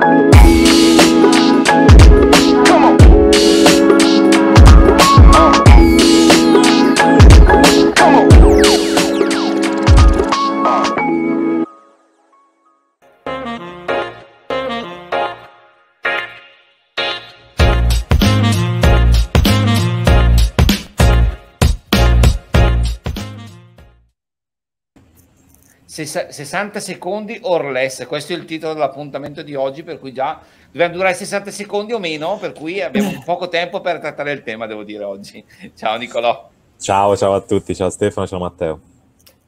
thank you 60 secondi or less, questo è il titolo dell'appuntamento di oggi, per cui già dobbiamo durare 60 secondi o meno, per cui abbiamo poco tempo per trattare il tema, devo dire oggi. Ciao Nicolò. Ciao, ciao a tutti, ciao Stefano, ciao Matteo.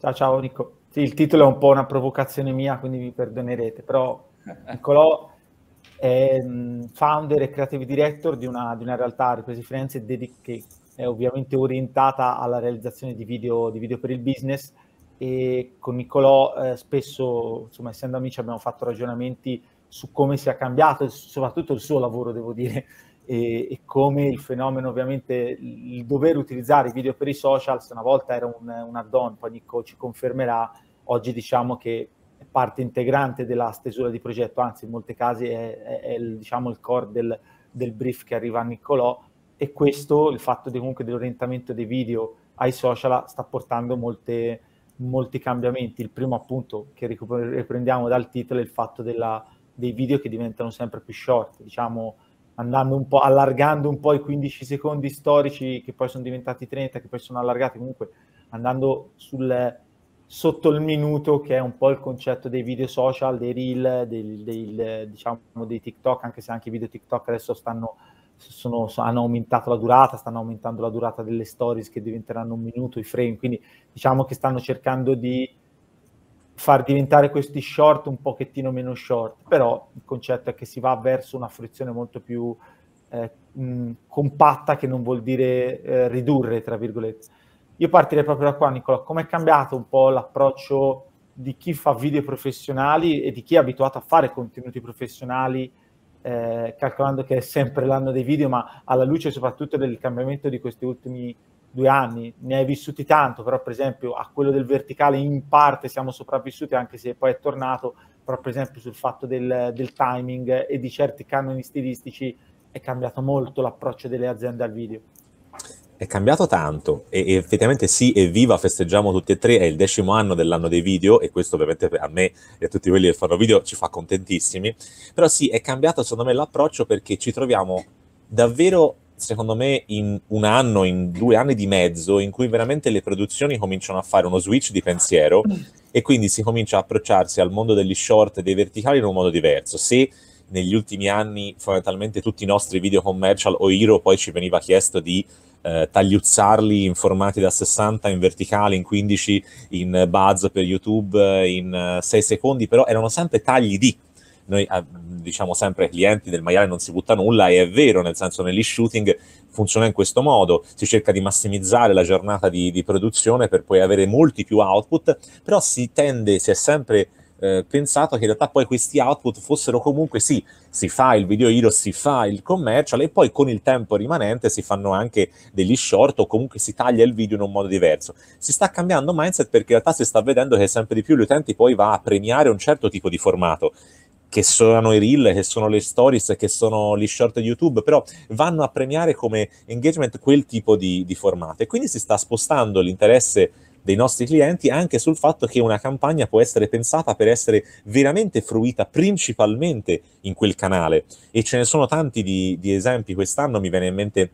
Ciao, ciao Nico. Sì, il titolo è un po' una provocazione mia, quindi vi perdonerete, però Nicolò è mm, founder e creative director di una, di una realtà, Ripresi Firenze, che è ovviamente orientata alla realizzazione di video, di video per il business e con Nicolò eh, spesso, insomma, essendo amici, abbiamo fatto ragionamenti su come si è cambiato, soprattutto il suo lavoro, devo dire, e, e come il fenomeno, ovviamente, il dover utilizzare i video per i social, una volta era un, un add-on, poi Nico ci confermerà, oggi diciamo che è parte integrante della stesura di progetto, anzi in molti casi è, è, è il, diciamo, il core del, del brief che arriva a Niccolò e questo, il fatto di, comunque dell'orientamento dei video ai social, sta portando molte molti cambiamenti. Il primo appunto che riprendiamo dal titolo è il fatto della, dei video che diventano sempre più short, diciamo andando un po', allargando un po' i 15 secondi storici che poi sono diventati 30, che poi sono allargati, comunque andando sul, sotto il minuto che è un po' il concetto dei video social, dei reel, del, del, diciamo, dei TikTok, anche se anche i video TikTok adesso stanno sono, hanno aumentato la durata, stanno aumentando la durata delle stories che diventeranno un minuto, i frame, quindi diciamo che stanno cercando di far diventare questi short un pochettino meno short, però il concetto è che si va verso una frizione molto più eh, mh, compatta che non vuol dire eh, ridurre, tra virgolette. Io partirei proprio da qua, Nicola, come è cambiato un po' l'approccio di chi fa video professionali e di chi è abituato a fare contenuti professionali? Eh, calcolando che è sempre l'anno dei video, ma alla luce soprattutto del cambiamento di questi ultimi due anni, ne hai vissuti tanto, però per esempio a quello del verticale in parte siamo sopravvissuti, anche se poi è tornato, però per esempio sul fatto del, del timing e di certi canoni stilistici è cambiato molto l'approccio delle aziende al video è cambiato tanto e, e effettivamente sì, evviva, festeggiamo tutti e tre, è il decimo anno dell'anno dei video e questo ovviamente a me e a tutti quelli che fanno video ci fa contentissimi, però sì, è cambiato secondo me l'approccio perché ci troviamo davvero, secondo me, in un anno, in due anni di mezzo in cui veramente le produzioni cominciano a fare uno switch di pensiero e quindi si comincia a approcciarsi al mondo degli short e dei verticali in un modo diverso. Se negli ultimi anni fondamentalmente tutti i nostri video commercial o Hero poi ci veniva chiesto di eh, tagliuzzarli in formati da 60 in verticale, in 15 in buzz per YouTube, in 6 eh, secondi, però erano sempre tagli di noi eh, diciamo sempre ai clienti del maiale non si butta nulla e è vero, nel senso negli shooting funziona in questo modo, si cerca di massimizzare la giornata di, di produzione per poi avere molti più output, però si tende, si è sempre eh, pensato che in realtà poi questi output fossero comunque sì, si fa il video hero, si fa il commercial e poi con il tempo rimanente si fanno anche degli short o comunque si taglia il video in un modo diverso. Si sta cambiando mindset perché in realtà si sta vedendo che sempre di più gli utenti poi va a premiare un certo tipo di formato che sono i reel, che sono le stories, che sono gli short di YouTube, però vanno a premiare come engagement quel tipo di, di formato e quindi si sta spostando l'interesse dei nostri clienti anche sul fatto che una campagna può essere pensata per essere veramente fruita principalmente in quel canale e ce ne sono tanti di, di esempi quest'anno, mi viene in mente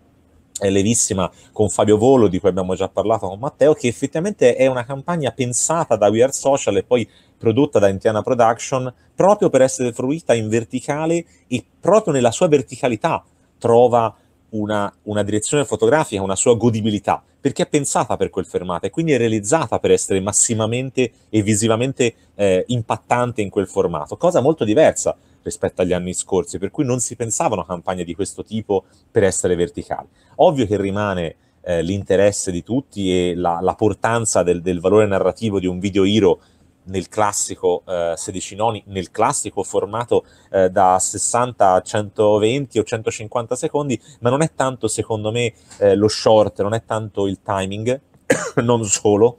eh, levissima con Fabio Volo, di cui abbiamo già parlato con Matteo, che effettivamente è una campagna pensata da We Are Social e poi prodotta da Indiana Production proprio per essere fruita in verticale e proprio nella sua verticalità trova una, una, direzione fotografica, una sua godibilità, perché è pensata per quel formato e quindi è realizzata per essere massimamente e visivamente eh, impattante in quel formato, cosa molto diversa rispetto agli anni scorsi, per cui non si pensavano campagne di questo tipo per essere verticali. Ovvio che rimane eh, l'interesse di tutti e la, la portanza del, del, valore narrativo di un video hero nel classico eh, 16 noni, nel classico formato eh, da 60 a 120 o 150 secondi, ma non è tanto secondo me eh, lo short, non è tanto il timing, non solo,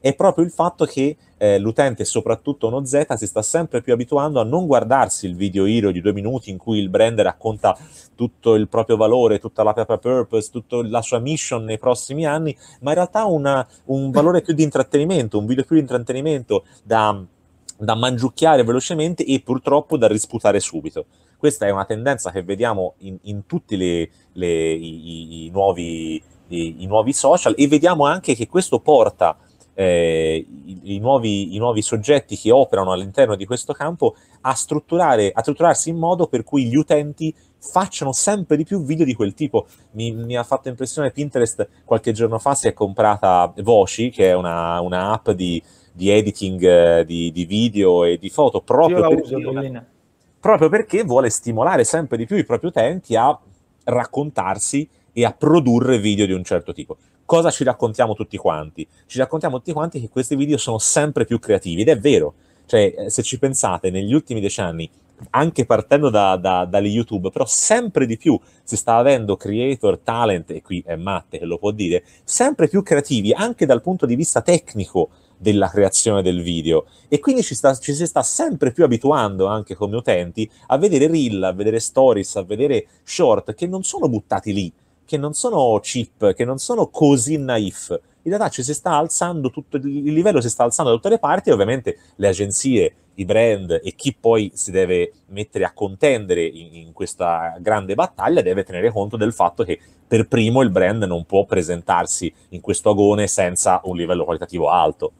è proprio il fatto che eh, l'utente, soprattutto uno Z, si sta sempre più abituando a non guardarsi il video hero di due minuti in cui il brand racconta tutto il proprio valore, tutta la propria purpose, tutta la sua mission nei prossimi anni, ma in realtà una, un valore più di intrattenimento, un video più di intrattenimento da, da mangiucchiare velocemente e purtroppo da risputare subito questa è una tendenza che vediamo in, in tutti le, le, i, i, nuovi, i, i, nuovi, social e vediamo anche che questo porta eh, i, i, nuovi, i, nuovi, soggetti che operano all'interno di questo campo a, strutturare, a strutturarsi in modo per cui gli utenti facciano sempre di più video di quel tipo. Mi, mi ha fatto impressione Pinterest qualche giorno fa si è comprata Voci, che è una, una app di, di editing eh, di, di, video e di foto proprio perché, uso, proprio perché vuole stimolare sempre di più i propri utenti a raccontarsi e a produrre video di un certo tipo cosa ci raccontiamo tutti quanti? Ci raccontiamo tutti quanti che questi video sono sempre più creativi ed è vero. Cioè, eh, se ci pensate, negli ultimi dieci anni, anche partendo da, da, da YouTube, però sempre di più si sta avendo creator, talent, e qui è Matte che lo può dire, sempre più creativi anche dal punto di vista tecnico della creazione del video e quindi ci, sta, ci, si sta sempre più abituando anche come utenti a vedere reel, a vedere stories, a vedere short che non sono buttati lì che non sono cheap, che non sono così naif. In realtà ci si sta alzando tutto, il livello si sta alzando da tutte le parti e ovviamente le agenzie, i brand e chi poi si deve mettere a contendere in, in questa grande battaglia deve tenere conto del fatto che per primo il brand non può presentarsi in questo agone senza un livello qualitativo alto.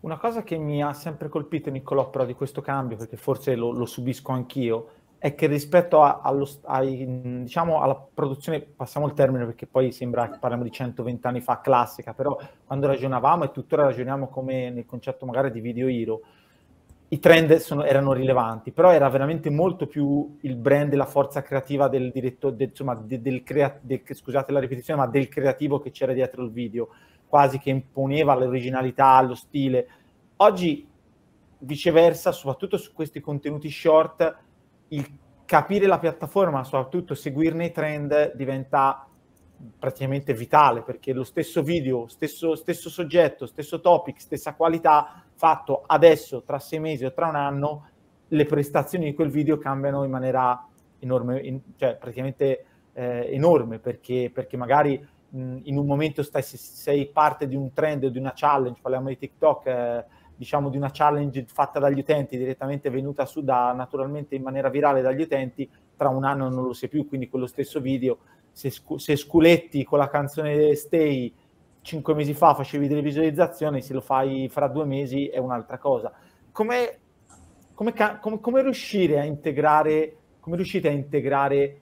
Una cosa che mi ha sempre colpito, Niccolò, però di questo cambio, perché forse lo, lo subisco anch'io, è che rispetto a, allo, ai, diciamo, alla produzione, passiamo il termine perché poi sembra che parliamo di 120 anni fa, classica, però quando ragionavamo e tuttora ragioniamo come nel concetto magari di video hero, i trend sono, erano rilevanti, però era veramente molto più il brand e la forza creativa del direttore, de, insomma, de, del, crea, de, scusate la ripetizione, ma del creativo che c'era dietro il video, quasi che imponeva l'originalità, lo stile. Oggi, viceversa, soprattutto su questi contenuti short, il capire la piattaforma, soprattutto seguirne i trend, diventa praticamente vitale perché lo stesso video, stesso, stesso soggetto, stesso topic, stessa qualità fatto adesso, tra sei mesi o tra un anno, le prestazioni di quel video cambiano in maniera enorme, in, cioè praticamente eh, enorme perché, perché magari mh, in un momento stai, sei parte di un trend o di una challenge, parliamo di TikTok. Eh, diciamo di una challenge fatta dagli utenti, direttamente venuta su da naturalmente in maniera virale dagli utenti, tra un anno non lo si più, quindi quello stesso video, se, se Sculetti con la canzone Stay cinque mesi fa facevi delle visualizzazioni, se lo fai fra due mesi è un'altra cosa. Come, come, come, come riuscire a integrare, come riuscite a integrare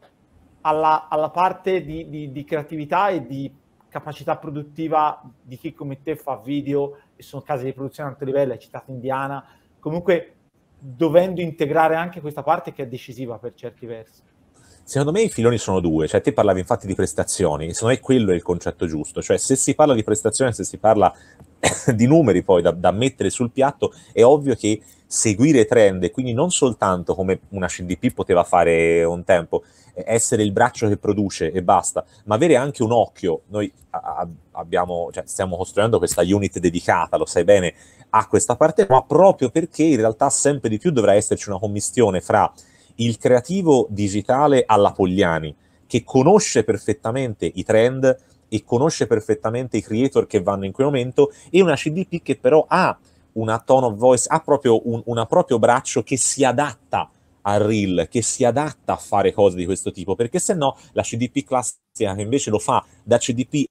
alla, alla parte di, di, di creatività e di capacità produttiva di chi come te fa video e sono case di produzione a alto livello, hai citato Indiana, comunque dovendo integrare anche questa parte che è decisiva per certi versi. Secondo me i filoni sono due, cioè te parlavi infatti di prestazioni, secondo me quello è il concetto giusto, cioè se si parla di prestazioni, se si parla di numeri poi da, da mettere sul piatto, è ovvio che seguire trend, quindi non soltanto come una CDP poteva fare un tempo, essere il braccio che produce e basta, ma avere anche un occhio. Noi abbiamo, cioè, stiamo costruendo questa unit dedicata, lo sai bene, a questa parte, ma proprio perché in realtà sempre di più dovrà esserci una commistione fra il creativo digitale alla Pogliani, che conosce perfettamente i trend e conosce perfettamente i creator che vanno in quel momento, e una CDP che però ha una tone of voice, ha proprio un una proprio braccio che si adatta al reel, che si adatta a fare cose di questo tipo, perché se no la CDP classica che invece lo fa da CDP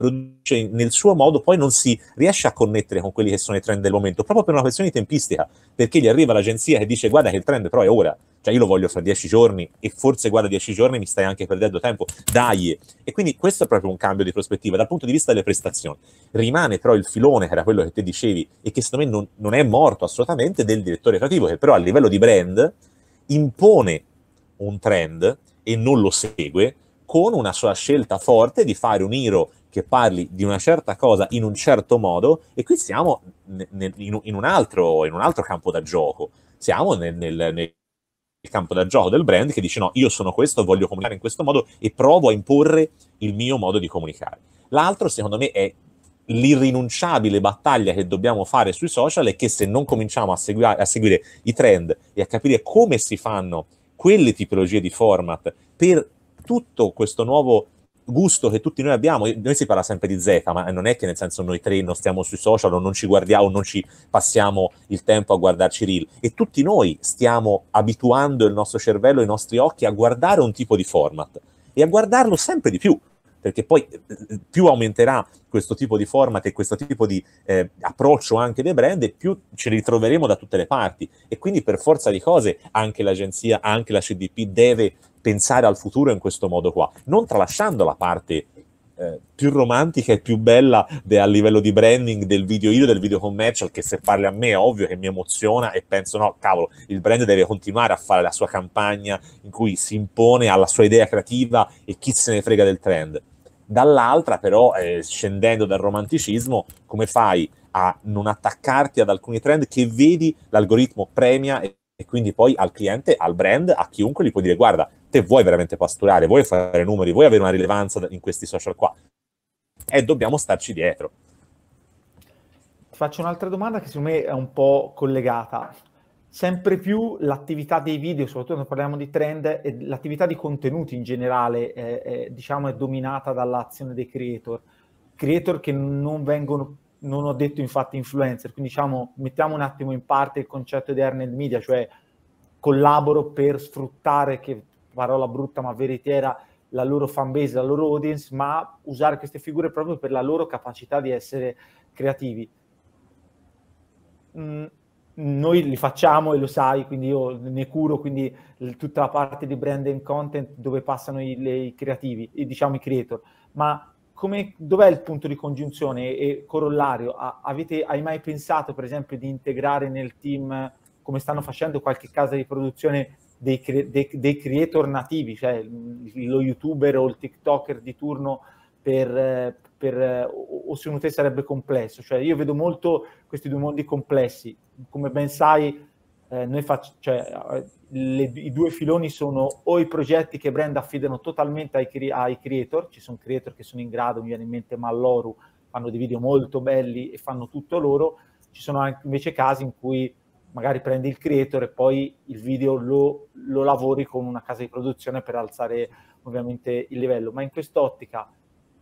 produce nel suo modo, poi non si riesce a connettere con quelli che sono i trend del momento, proprio per una questione di tempistica, perché gli arriva l'agenzia che dice guarda che il trend però è ora, cioè io lo voglio fra dieci giorni e forse guarda dieci giorni mi stai anche perdendo tempo, dai. E quindi questo è proprio un cambio di prospettiva dal punto di vista delle prestazioni. Rimane però il filone, che era quello che te dicevi e che secondo me non, non è morto assolutamente, del direttore creativo, che però a livello di brand impone un trend e non lo segue con una sua scelta forte di fare un hero che parli di una certa cosa in un certo modo e qui siamo in, un altro, in, un altro, campo da gioco, siamo nel, nel, nel, campo da gioco del brand che dice no, io sono questo, voglio comunicare in questo modo e provo a imporre il mio modo di comunicare. L'altro secondo me è l'irrinunciabile battaglia che dobbiamo fare sui social e che se non cominciamo a, segui- a seguire i trend e a capire come si fanno quelle tipologie di format per tutto questo nuovo gusto che tutti noi abbiamo, noi si parla sempre di Z, ma non è che nel senso noi tre non stiamo sui social o non ci guardiamo, non ci passiamo il tempo a guardarci reel e tutti noi stiamo abituando il nostro cervello, i nostri occhi a guardare un tipo di format e a guardarlo sempre di più perché poi eh, eh, più aumenterà questo tipo di format e questo tipo di eh, approccio anche dei brand, più ci ritroveremo da tutte le parti. E quindi per forza di cose anche l'agenzia, anche la CDP deve pensare al futuro in questo modo qua, non tralasciando la parte eh, più romantica e più bella de, a livello di branding del video io, del video commercial, che se parli a me è ovvio che mi emoziona e penso no, cavolo, il brand deve continuare a fare la sua campagna in cui si impone alla sua idea creativa e chi se ne frega del trend dall'altra però eh, scendendo dal romanticismo come fai a non attaccarti ad alcuni trend che vedi l'algoritmo premia e, e quindi poi al cliente, al brand, a chiunque gli puoi dire guarda, te vuoi veramente pasturare, vuoi fare numeri, vuoi avere una rilevanza in questi social qua e dobbiamo starci dietro. Ti faccio un'altra domanda che secondo me è un po' collegata sempre più l'attività dei video, soprattutto quando parliamo di trend, e l'attività di contenuti in generale è, è, diciamo, è dominata dall'azione dei creator. Creator che non vengono, non ho detto infatti influencer, quindi diciamo, mettiamo un attimo in parte il concetto di earned media, cioè collaboro per sfruttare, che parola brutta ma veritiera, la loro fan base, la loro audience, ma usare queste figure proprio per la loro capacità di essere creativi. Mm noi li facciamo e lo sai, quindi io ne curo quindi tutta la parte di brand and content dove passano i, le, i creativi, i, diciamo i creator, ma come, dov'è il punto di congiunzione e corollario? A, avete, hai mai pensato per esempio di integrare nel team, come stanno facendo qualche casa di produzione, dei, cre, dei, dei creator nativi, cioè lo youtuber o il tiktoker di turno per, eh, per, o, o secondo te sarebbe complesso? Cioè io vedo molto questi due mondi complessi, come ben sai eh, faccio, cioè, le, i due filoni sono o i progetti che brand affidano totalmente ai, ai creator, ci sono creator che sono in grado, mi viene in mente Malloru, fanno dei video molto belli e fanno tutto loro, ci sono anche invece casi in cui magari prendi il creator e poi il video lo, lo lavori con una casa di produzione per alzare ovviamente il livello, ma in quest'ottica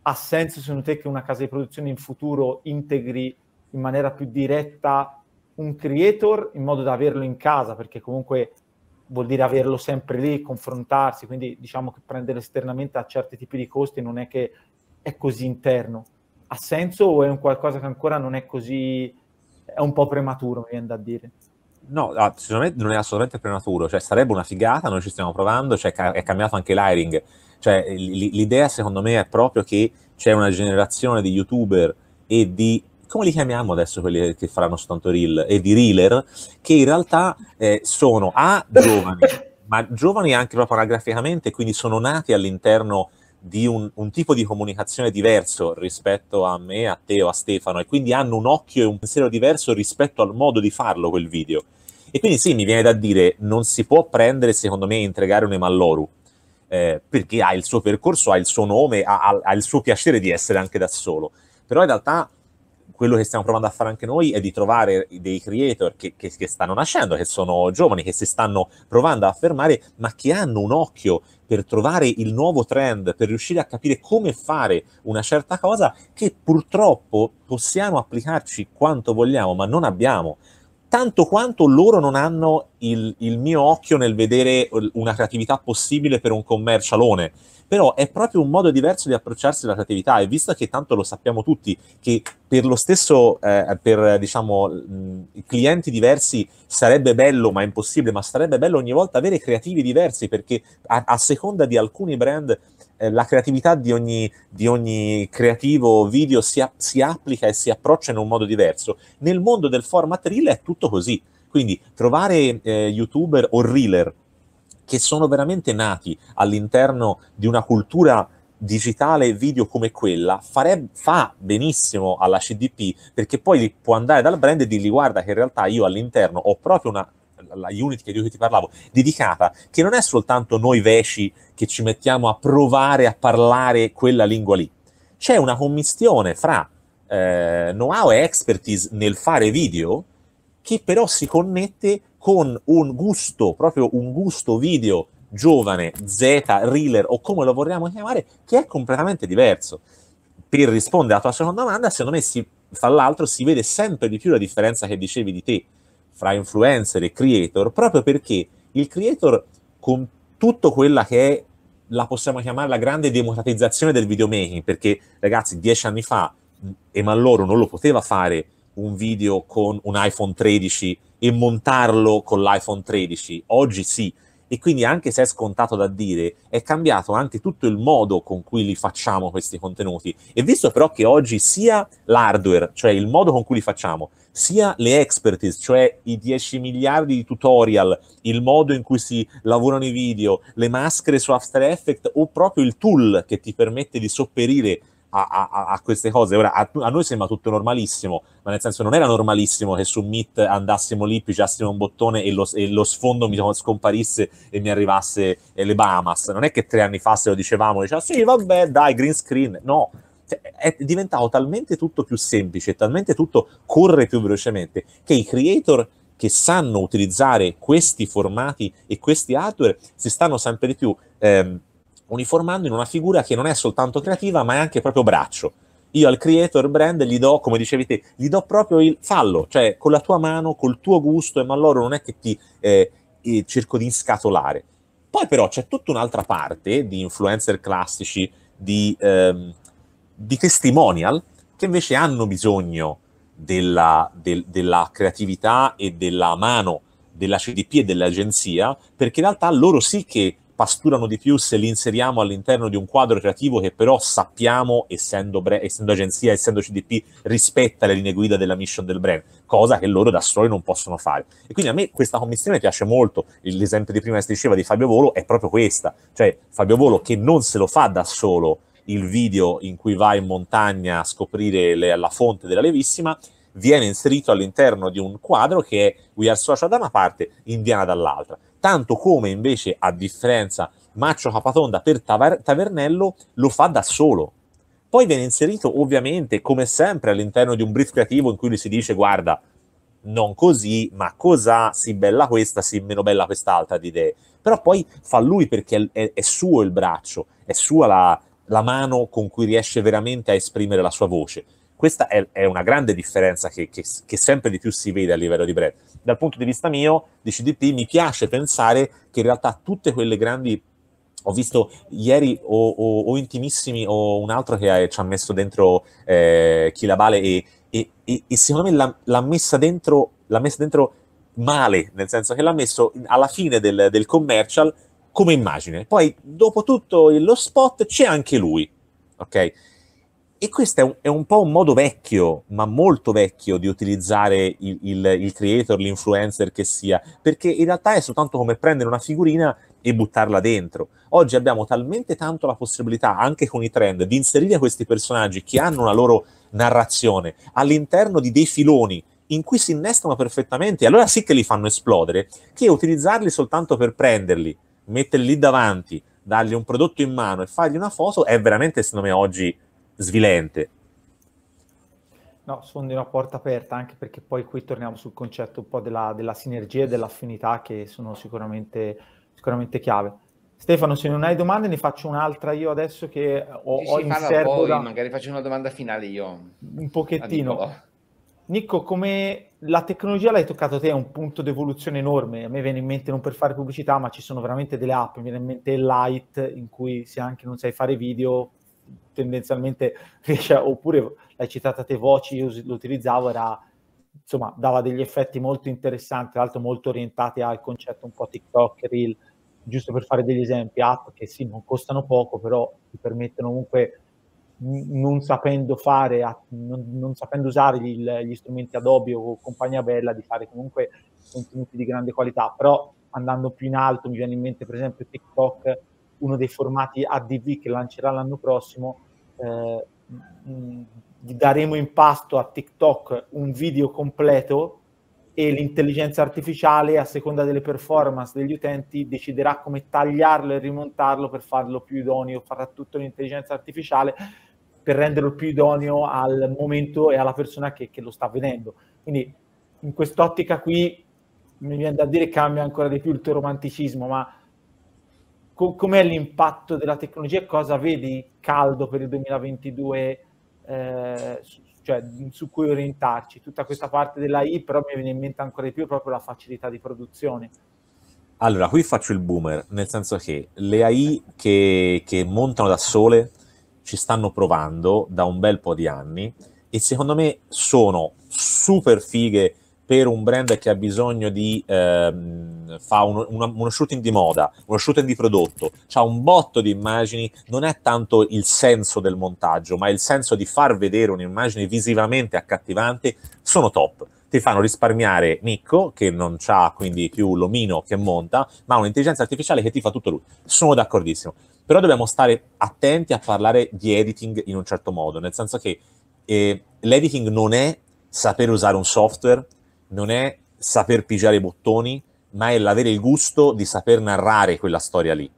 ha senso secondo te che una casa di produzione in futuro integri in maniera più diretta un creator in modo da averlo in casa, perché comunque vuol dire averlo sempre lì, confrontarsi, quindi diciamo che prendere esternamente a certi tipi di costi non è che è così interno. Ha senso o è un qualcosa che ancora non è così, è un po' prematuro, mi viene da dire? No, assolutamente, ah, non è assolutamente prematuro, cioè sarebbe una figata, noi ci stiamo provando, cioè, è cambiato anche l'hiring cioè, l'idea secondo me è proprio che c'è una generazione di youtuber e di come li chiamiamo adesso quelli che faranno soltanto reel e di reeler che in realtà eh, sono A giovani, ma giovani anche proprio anagraficamente, quindi sono nati all'interno di un, un, tipo di comunicazione diverso rispetto a me, a te o a Stefano e quindi hanno un occhio e un pensiero diverso rispetto al modo di farlo quel video. E quindi sì, mi viene da dire, non si può prendere secondo me e entregare un Emalloru, eh, perché ha il suo percorso, ha il suo nome, ha, ha, ha il suo piacere di essere anche da solo. Però in realtà quello che stiamo provando a fare anche noi è di trovare dei creator che, che, che, stanno nascendo, che sono giovani, che si stanno provando a affermare, ma che hanno un occhio per trovare il nuovo trend, per riuscire a capire come fare una certa cosa che purtroppo possiamo applicarci quanto vogliamo, ma non abbiamo tanto quanto loro non hanno il, il mio occhio nel vedere eh, una creatività possibile per un commercialone però è proprio un modo diverso di approcciarsi alla creatività e visto che tanto lo sappiamo tutti che per lo stesso, eh, per diciamo, mh, clienti diversi sarebbe bello, ma è impossibile, ma sarebbe bello ogni volta avere creativi diversi perché a, a seconda di alcuni brand eh, la creatività di ogni, di ogni creativo video si, a, si applica e si approccia in un modo diverso. Nel mondo del format reel è tutto così. Quindi trovare eh, youtuber o reeler che sono veramente nati all'interno di una cultura digitale video come quella fareb- fa benissimo alla CDP perché poi può andare dal brand e dirgli guarda che in realtà io all'interno ho proprio una la unit di cui ti parlavo, dedicata, che non è soltanto noi veci che ci mettiamo a provare a parlare quella lingua lì. C'è una commistione fra eh, know-how e expertise nel fare video che però si connette con un gusto, proprio un gusto video giovane, Z, Reeler o come lo vorremmo chiamare, che è completamente diverso. Per rispondere alla tua seconda domanda, secondo me si, fra l'altro si vede sempre di più la differenza che dicevi di te fra influencer e creator, proprio perché il creator con tutto quella che è la possiamo chiamare la grande democratizzazione del videomaking, perché ragazzi, dieci anni fa mm, Emma Loro non lo poteva fare un video con un iPhone 13 e montarlo con l'iPhone 13. Oggi sì. E quindi anche se è scontato da dire, è cambiato anche tutto il modo con cui li facciamo questi contenuti. E visto però che oggi sia l'hardware, cioè il modo con cui li facciamo, sia le expertise, cioè i 10 miliardi di tutorial, il modo in cui si lavorano i video, le maschere su After Effects o proprio il tool che ti permette di sopperire a, a, a queste cose. Ora, a, a, noi sembra tutto normalissimo, ma nel senso non era normalissimo che su Meet andassimo lì, pigiassimo un bottone e lo, e lo sfondo mi scomparisse e mi arrivasse eh, le Bahamas. Non è che tre anni fa se lo dicevamo, dicevamo sì, vabbè, dai, green screen. No, cioè, è diventato talmente tutto più semplice, talmente tutto corre più velocemente, che i creator che sanno utilizzare questi formati e questi hardware si stanno sempre di più... Ehm, uniformando in una figura che non è soltanto creativa, ma è anche proprio braccio. Io al creator brand gli do, come dicevi te, gli do proprio il fallo, cioè con la tua mano, col tuo gusto, e ma loro non è che ti eh, cerco di scatolare. Poi però c'è tutta un'altra parte di influencer classici, di, ehm, di testimonial, che invece hanno bisogno della, del, della creatività e della mano della CDP e dell'agenzia, perché in realtà loro sì che pasturano di più se li inseriamo all'interno di un quadro creativo che però sappiamo, essendo, bre- essendo agenzia, essendo CDP, rispetta le linee guida della mission del brand, cosa che loro da soli non possono fare. E quindi a me questa commissione piace molto. L'esempio di prima che si diceva di Fabio Volo è proprio questa, cioè Fabio Volo che non se lo fa da solo il video in cui va in montagna a scoprire le, la fonte della Levissima, viene inserito all'interno di un quadro che è We Are Social da una parte, Indiana dall'altra tanto come invece a differenza Maccio Capatonda per Taver- Tavernello lo fa da solo. Poi viene inserito ovviamente come sempre all'interno di un brief creativo in cui gli si dice guarda non così, ma cos'ha, si bella questa, si meno bella quest'altra di idee. Però poi fa lui perché è, è suo il braccio, è sua la, la mano con cui riesce veramente a esprimere la sua voce. Questa è, è una grande differenza che, che, che, sempre di più si vede a livello di brand. Dal punto di vista mio, di CDP, mi piace pensare che in realtà tutte quelle grandi... Ho visto ieri o, o, o Intimissimi o un altro che ha, ci ha messo dentro eh, Chilabale e, e, e, e, secondo me l'ha, l'ha, messa dentro, l'ha messa dentro male, nel senso che l'ha messo alla fine del, del commercial come immagine. Poi, dopo tutto lo spot, c'è anche lui. Ok? E questo è un, è un, po' un modo vecchio, ma molto vecchio, di utilizzare il, il, il creator, l'influencer che sia, perché in realtà è soltanto come prendere una figurina e buttarla dentro. Oggi abbiamo talmente tanto la possibilità, anche con i trend, di inserire questi personaggi che hanno una loro narrazione all'interno di dei filoni in cui si innestano perfettamente, allora sì che li fanno esplodere, che utilizzarli soltanto per prenderli, metterli lì davanti, dargli un prodotto in mano e fargli una foto è veramente, secondo me, oggi svilente. No, sfondi una porta aperta anche perché poi qui torniamo sul concetto un po' della, della sinergia e dell'affinità che sono sicuramente, sicuramente chiave. Stefano, se non hai domande ne faccio un'altra io adesso che ho, sì, ho in serbo da... magari faccio una domanda finale io. Un pochettino. Nico, come la tecnologia l'hai toccato te, è un punto di evoluzione enorme. A me viene in mente, non per fare pubblicità, ma ci sono veramente delle app, mi viene in mente Light, in cui se anche non sai fare video tendenzialmente riesce, oppure l'hai citata te voci, io lo utilizzavo, era insomma dava degli effetti molto interessanti, tra l'altro molto orientati al concetto un po' TikTok, Reel, giusto per fare degli esempi, app che sì, non costano poco, però ti permettono comunque non sapendo fare, non, non sapendo usare gli, gli, strumenti Adobe o compagnia bella, di fare comunque contenuti di grande qualità, però andando più in alto mi viene in mente per esempio TikTok uno dei formati ADV che lancerà l'anno prossimo, eh, mm, daremo in pasto a TikTok un video completo e l'intelligenza artificiale, a seconda delle performance degli utenti, deciderà come tagliarlo e rimontarlo per farlo più idoneo, farà tutto l'intelligenza artificiale per renderlo più idoneo al momento e alla persona che, che lo sta vedendo. Quindi in quest'ottica qui mi viene da dire che cambia ancora di più il tuo romanticismo, ma co- com'è l'impatto della tecnologia e cosa vedi caldo per il 2022, eh, su, cioè, su cui orientarci? Tutta questa parte dell'AI però mi viene in mente ancora di più proprio la facilità di produzione. Allora, qui faccio il boomer, nel senso che le AI che, che montano da sole ci stanno provando da un bel po' di anni e secondo me sono super fighe per un brand che ha bisogno di eh, fa uno, uno, uno, shooting di moda, uno shooting di prodotto, ha un botto di immagini, non è tanto il senso del montaggio, ma il senso di far vedere un'immagine visivamente accattivante, sono top. Ti fanno risparmiare Nicco, che non ha quindi più l'omino che monta, ma un'intelligenza artificiale che ti fa tutto lui. Sono d'accordissimo. Però dobbiamo stare attenti a parlare di editing in un certo modo, nel senso che eh, l'editing non è sapere usare un software, non è saper pigiare i bottoni, ma è l'avere il gusto di saper narrare quella storia lì.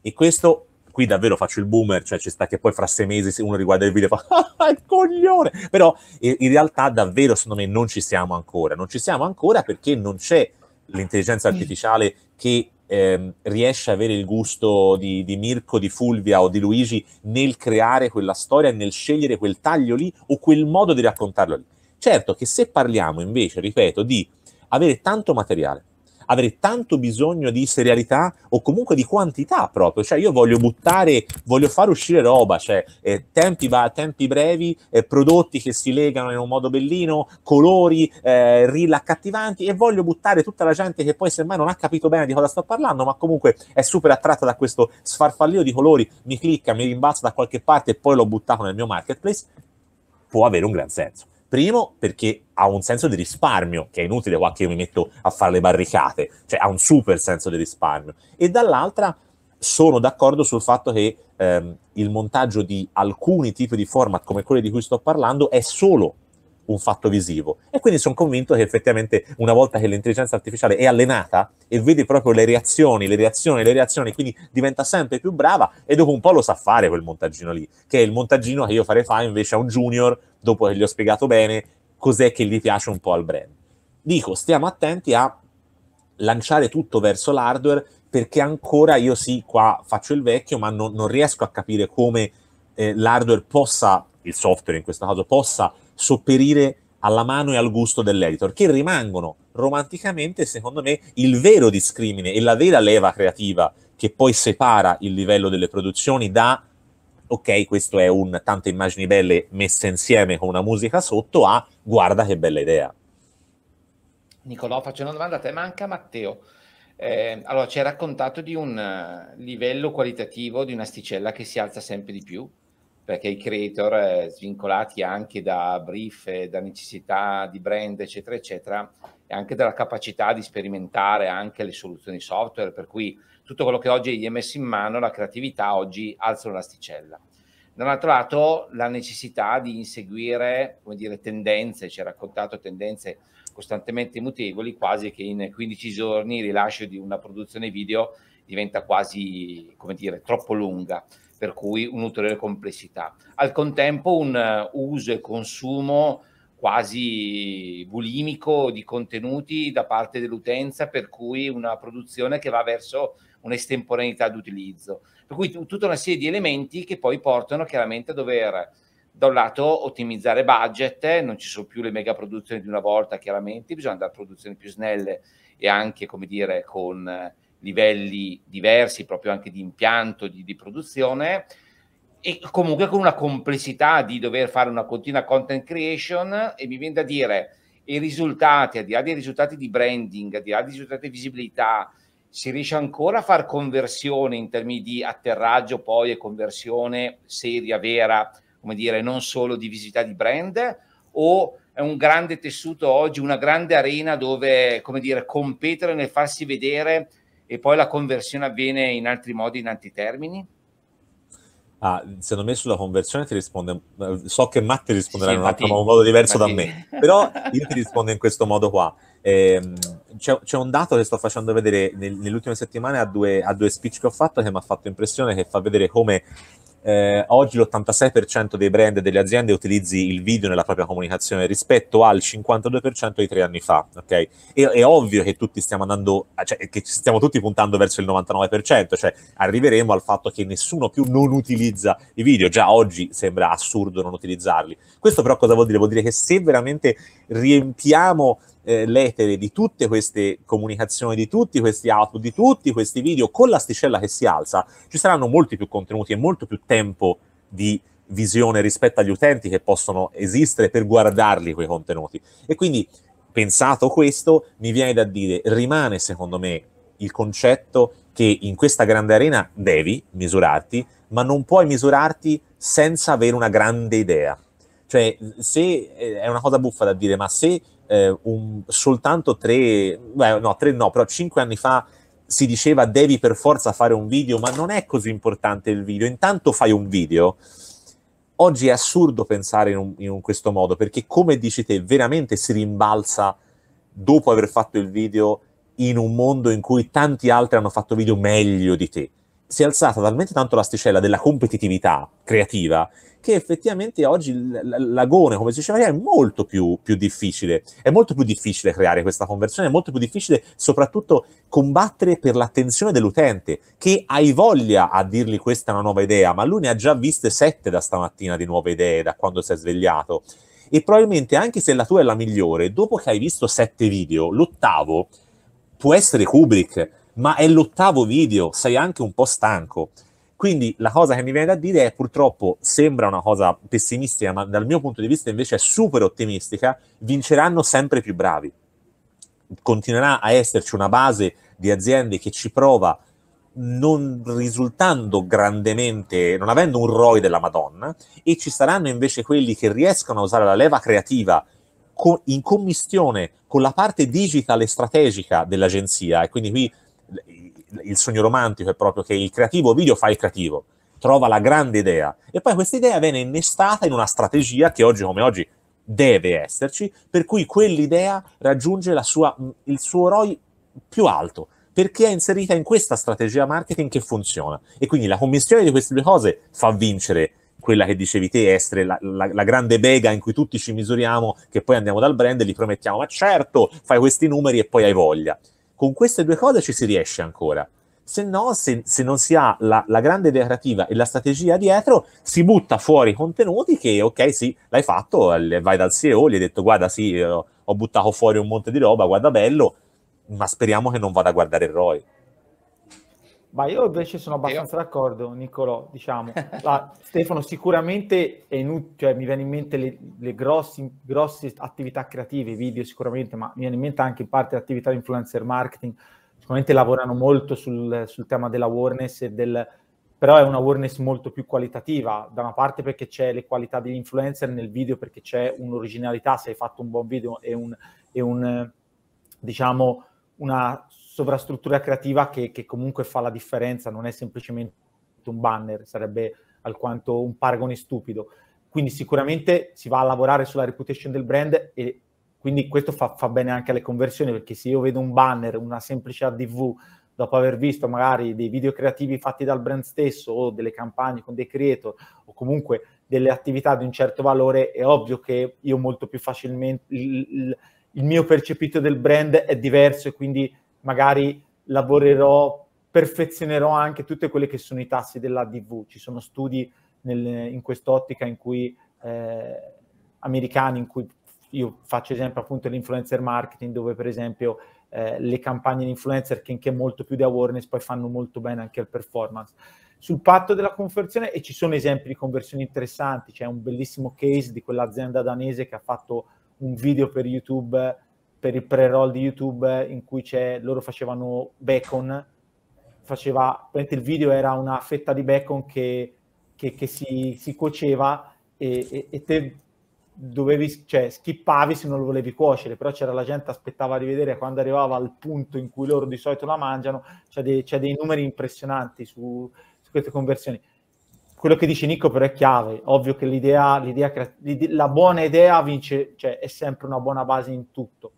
E questo, qui davvero faccio il boomer, cioè ci sta che poi fra sei mesi se uno riguarda il video e fa ah, il coglione! Però in realtà davvero secondo me non ci siamo ancora, non ci siamo ancora perché non c'è l'intelligenza mm. artificiale che ehm, riesce ad avere il gusto di, di, Mirko, di Fulvia o di Luigi nel creare quella storia, nel scegliere quel taglio lì o quel modo di raccontarlo lì. Certo che se parliamo invece, ripeto, di avere tanto materiale, avere tanto bisogno di serialità o comunque di quantità proprio, cioè io voglio buttare, voglio far uscire roba, cioè eh, tempi, va, tempi brevi, eh, prodotti che si legano in un modo bellino, colori, eh, reel accattivanti e voglio buttare tutta la gente che poi semmai non ha capito bene di cosa sto parlando, ma comunque è super attratta da questo sfarfallio di colori, mi clicca, mi rimbalza da qualche parte e poi l'ho buttato nel mio marketplace, può avere un gran senso. Primo perché ha un senso di risparmio, che è inutile qua che io mi metto a fare le barricate, cioè ha un super senso di risparmio. E dall'altra sono d'accordo sul fatto che ehm, il montaggio di alcuni tipi di format come quelli di cui sto parlando è solo un fatto visivo e quindi sono convinto che effettivamente una volta che l'intelligenza artificiale è allenata e vede proprio le reazioni, le reazioni, le reazioni, quindi diventa sempre più brava e dopo un po' lo sa fare quel montaggino lì, che è il montaggino che io farei fare invece a un junior dopo che gli ho spiegato bene cos'è che gli piace un po' al brand. Dico, stiamo attenti a lanciare tutto verso l'hardware perché ancora io sì, qua faccio il vecchio, ma non, non riesco a capire come eh, l'hardware possa, il software in questo caso, possa sopperire alla mano e al gusto dell'editor, che rimangono romanticamente, secondo me, il vero discrimine e la vera leva creativa che poi separa il livello delle produzioni da ok, questo è un tante immagini belle messe insieme con una musica sotto, a guarda che bella idea. Nicolò, faccio una domanda a te, ma anche a Matteo. Eh, allora, ci hai raccontato di un eh, livello qualitativo, di un'asticella che si alza sempre di più, perché i creator, eh, svincolati anche da brief, eh, da necessità di brand, eccetera, eccetera, e anche dalla capacità di sperimentare anche le soluzioni software, per cui tutto quello che oggi gli è messo in mano, la creatività oggi alza l'asticella. Dall'altro lato la necessità di inseguire come dire, tendenze, ci ha raccontato tendenze costantemente mutevoli, quasi che in 15 giorni il rilascio di una produzione video diventa quasi come dire, troppo lunga, per cui un'ulteriore complessità. Al contempo un uso e consumo quasi bulimico di contenuti da parte dell'utenza, per cui una produzione che va verso un'estemporaneità d'utilizzo. Per cui tutta una serie di elementi che poi portano chiaramente a dover da un lato ottimizzare budget, non ci sono più le mega produzioni di una volta, chiaramente bisogna andare a produzioni più snelle e anche, come dire, con livelli diversi, proprio anche di impianto, di, di produzione, e comunque con una complessità di dover fare una continua content creation e mi viene da dire i risultati, al di là dei risultati di branding, al di là dei risultati di visibilità, si riesce ancora a fare conversione in termini di atterraggio poi e conversione seria, vera, come dire, non solo di visita di brand o è un grande tessuto oggi, una grande arena dove, come dire, competere nel farsi vedere e poi la conversione avviene in altri modi, in altri termini? Ah, secondo me sulla conversione ti risponde, so che Matt ti risponderà sì, in un, altro, in un modo diverso infatti. da me, però io ti rispondo in questo modo qua Ehm, c'è, c'è, un dato che sto facendo vedere nel, nell'ultima settimana a due, a due speech che ho fatto che mi ha fatto impressione, che fa vedere come eh, oggi l'86% dei brand e delle aziende utilizzi il video nella propria comunicazione rispetto al 52% di tre anni fa. Okay? E, è ovvio che tutti stiamo andando, cioè, che stiamo tutti puntando verso il 99%, cioè arriveremo al fatto che nessuno più non utilizza i video. Già oggi sembra assurdo non utilizzarli. Questo però cosa vuol dire? Vuol dire che se veramente riempiamo eh, l'etere di tutte queste comunicazioni di tutti, questi output di tutti, questi video, con l'asticella che si alza, ci saranno molti più contenuti e molto più tempo di visione rispetto agli utenti che possono esistere per guardarli quei contenuti. E quindi, pensato questo, mi viene da dire, rimane secondo me il concetto che in questa grande arena devi misurarti, ma non puoi misurarti senza avere una grande idea. Cioè, se eh, è una cosa buffa da dire, ma se eh, un, soltanto tre, beh, no, tre no, però cinque anni fa si diceva devi per forza fare un video, ma non è così importante il video, intanto fai un video. Oggi è assurdo pensare in, un, in questo modo, perché come dici te, veramente si rimbalza dopo aver fatto il video in un mondo in cui tanti altri hanno fatto video meglio di te si è alzata talmente tanto l'asticella della competitività creativa che effettivamente oggi l'agone, come si diceva prima, è molto più, più, difficile. È molto più difficile creare questa conversione, è molto più difficile soprattutto combattere per l'attenzione dell'utente, che hai voglia a dirgli questa è una nuova idea, ma lui ne ha già viste sette da stamattina di nuove idee, da quando si è svegliato. E probabilmente anche se la tua è la migliore, dopo che hai visto sette video, l'ottavo può essere Kubrick, ma è l'ottavo video, sei anche un po' stanco. Quindi la cosa che mi viene da dire è purtroppo sembra una cosa pessimistica, ma dal mio punto di vista invece è super ottimistica, vinceranno sempre più bravi. Continuerà a esserci una base di aziende che ci prova non risultando grandemente, non avendo un ROI della Madonna, e ci saranno invece quelli che riescono a usare la leva creativa in commistione con la parte digital e strategica dell'agenzia, e quindi qui il sogno romantico è proprio che il creativo video fa il creativo, trova la grande idea e poi questa idea viene innestata in una strategia che oggi come oggi deve esserci, per cui quell'idea raggiunge sua, il suo ROI più alto perché è inserita in questa strategia marketing che funziona. E quindi la commissione di queste due cose fa vincere quella che dicevi te, Estre, la, la, la, grande bega in cui tutti ci misuriamo, che poi andiamo dal brand e gli promettiamo, ma certo, fai questi numeri e poi hai voglia con queste due cose ci si riesce ancora. Se no, se, se non si ha la, la, grande creativa e la strategia dietro, si butta fuori contenuti che, ok, sì, l'hai fatto, vai dal CEO, gli hai detto, guarda, sì, eh, ho buttato fuori un monte di roba, guarda bello, ma speriamo che non vada a guardare il ROI. Ma io invece sono abbastanza io... d'accordo, Niccolò, diciamo. La, Stefano, sicuramente è inutile, cioè, mi viene in mente le, le grossi, grosse attività creative, video sicuramente, ma mi viene in mente anche in parte l'attività di influencer marketing. Sicuramente lavorano molto sul, sul tema dell'awareness, e del, però è una un'awareness molto più qualitativa, da una parte perché c'è le qualità degli influencer nel video, perché c'è un'originalità, se hai fatto un buon video e un, un diciamo, una sovrastruttura creativa che, che, comunque fa la differenza, non è semplicemente un banner, sarebbe alquanto un paragone stupido. Quindi sicuramente si va a lavorare sulla reputation del brand e quindi questo fa, fa bene anche alle conversioni, perché se io vedo un banner, una semplice ADV, dopo aver visto magari dei video creativi fatti dal brand stesso o delle campagne con dei creator o comunque delle attività di un certo valore, è ovvio che io molto più facilmente il, il, il mio percepito del brand è diverso e quindi magari lavorerò, perfezionerò anche tutte quelle che sono i tassi dell'ADV. Ci sono studi nel, in quest'ottica in cui eh, americani, in cui io faccio esempio appunto l'influencer marketing, dove per esempio eh, le campagne di influencer che, che molto più di awareness poi fanno molto bene anche al performance. Sul patto della conversione, e ci sono esempi di conversioni interessanti, c'è un bellissimo case di quell'azienda danese che ha fatto un video per YouTube per il pre-roll di YouTube in cui loro facevano bacon, faceva, il video era una fetta di bacon che, che, che si, si, cuoceva e, e, e, te dovevi, cioè skippavi se non lo volevi cuocere, però c'era la gente che aspettava di vedere quando arrivava al punto in cui loro di solito la mangiano, c'è dei, c'è dei numeri impressionanti su, su queste conversioni quello che dice Nico però è chiave, ovvio che l'idea, l'idea, la buona idea vince, cioè è sempre una buona base in tutto,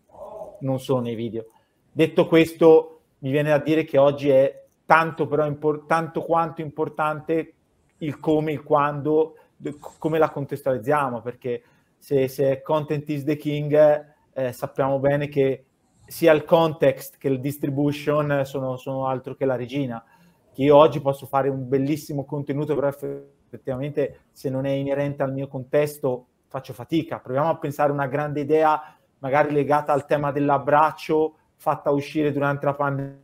non sono nei video. Detto questo, mi viene da dire che oggi è tanto, però, impor- tanto quanto importante il come, il quando, come la contestualizziamo, perché se, se content is the king, eh, sappiamo bene che sia il context che il distribution sono, sono altro che la regina. Che io oggi posso fare un bellissimo contenuto, però effettivamente se non è inerente al mio contesto faccio fatica. Proviamo a pensare una grande idea magari legata al tema dell'abbraccio fatta uscire durante la pandemia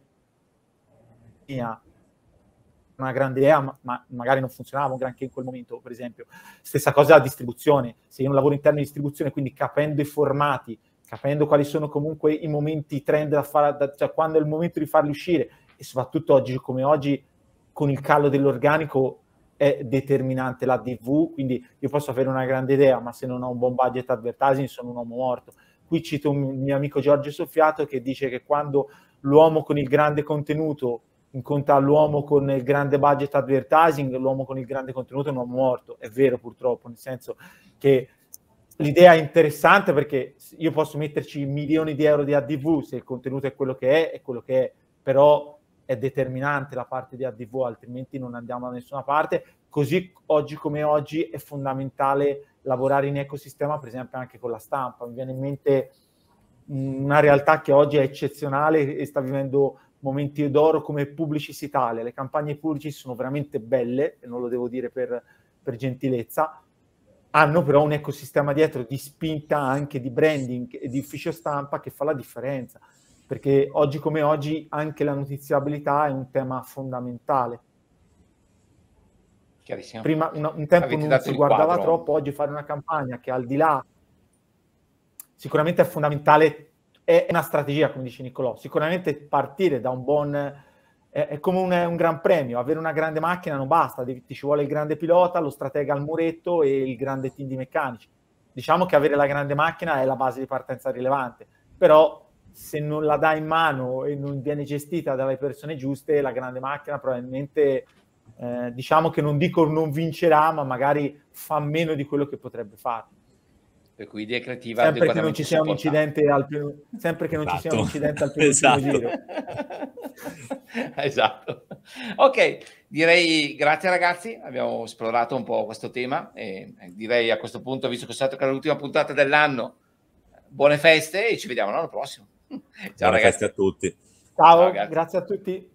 una grande idea, ma, magari non funzionava granché in quel momento, per esempio. Stessa cosa la distribuzione, se io non lavoro in termini di distribuzione, quindi capendo i formati, capendo quali sono comunque i momenti, i trend da fare, da, cioè quando è il momento di farli uscire, e soprattutto oggi come oggi, con il calo dell'organico è determinante la DV, quindi io posso avere una grande idea, ma se non ho un buon budget advertising sono un uomo morto. Qui cito un mio amico Giorgio Soffiato che dice che quando l'uomo con il grande contenuto incontra l'uomo con il grande budget advertising, l'uomo con il grande contenuto è un uomo morto. È vero purtroppo, nel senso che l'idea è interessante perché io posso metterci milioni di euro di ADV se il contenuto è quello che è, è quello che è, però è determinante la parte di ADV, altrimenti non andiamo da nessuna parte. Così oggi come oggi è fondamentale lavorare in ecosistema, per esempio anche con la stampa. Mi viene in mente una realtà che oggi è eccezionale e sta vivendo momenti d'oro come Publicis Italia. Le campagne Publicis sono veramente belle, e non lo devo dire per, per gentilezza, hanno però un ecosistema dietro di spinta anche di branding e di ufficio stampa che fa la differenza perché oggi come oggi anche la notiziabilità è un tema fondamentale. Chiarissimo. Prima un, un tempo Avete non si guardava quadro. troppo, oggi fare una campagna che al di là sicuramente è fondamentale, è una strategia, come dice Nicolò, sicuramente partire da un buon è, come un, un, gran premio, avere una grande macchina non basta, devi, ti ci vuole il grande pilota, lo stratega al muretto e il grande team di meccanici. Diciamo che avere la grande macchina è la base di partenza rilevante, però se non la dà in mano e non viene gestita dalle persone giuste, la grande macchina probabilmente, eh, diciamo che non dico non vincerà, ma magari fa meno di quello che potrebbe fare. Per cui idea creativa sempre che non ci sia un incidente al primo, sempre che non esatto. ci sia un esatto. incidente al primo esatto. giro. esatto. Ok, direi grazie ragazzi, abbiamo esplorato un po' questo tema e eh, direi a questo punto, visto che è stata l'ultima puntata dell'anno, buone feste e ci vediamo l'anno prossimo. Ciao, Ciao ragazzi a tutti. Ciao, Ciao grazie a tutti.